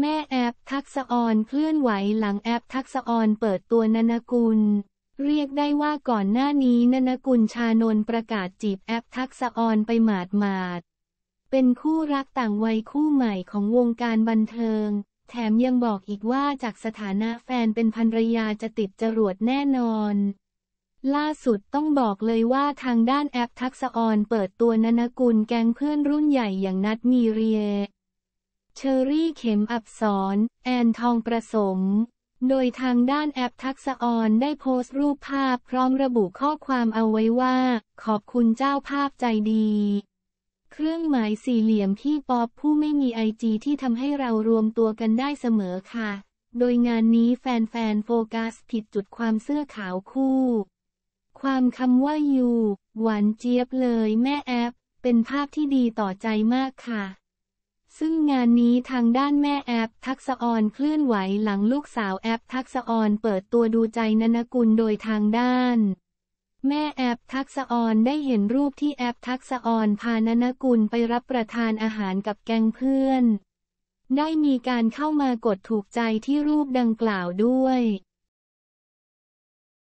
แม่แอปทักษออนเคลื่อนไหวหลังแอปทักษออนเปิดตัวนนกุล เรียกได้ว่าก่อนหน้านี้นนกุลชานนประกาศจีบแอปทักษออนไปหมาดหมาดเป็นคู่รักต่างวัยคู่ใหม่ของวงการบันเทิง แถมยังบอกอีกว่าจากสถานะแฟนเป็นภรรยาจะติดจรวดแน่นอน ล่าสุดต้องบอกเลยว่าทางด้านแอปทักษออนเปิดตัวนนกุลแกงเพื่อนรุ่นใหญ่อย่างนัดมีเรียเชอรี่เข็มอับสรแอนทองประสม โดยทางด้านแอปทักษออนได้โพสต์รูปภาพพร้อมระบุข้อความเอาไว้ว่า ขอบคุณเจ้าภาพใจดี เครื่องหมายสี่เหลี่ยมพี่ป๊อบผู้ไม่มีไอจีที่ทำให้เรารวมตัวกันได้เสมอค่ะ โดยงานนี้แฟนๆโฟกัสผิดจุดความเสื้อขาวคู่ ความคำว่าอยู่ หวานเจี๊ยบเลยแม่แอป เป็นภาพที่ดีต่อใจมากค่ะซึ่งงานนี้ทางด้านแม่แอปทักษอรเคลื่อนไหวหลังลูกสาวแอปทักษอรเปิดตัวดูใจนนกุลโดยทางด้าน แม่แอปทักษอรได้เห็นรูปที่แอปทักษอรพานนกุลไปรับประทานอาหารกับแก๊งเพื่อน ได้มีการเข้ามากดถูกใจที่รูปดังกล่าวด้วย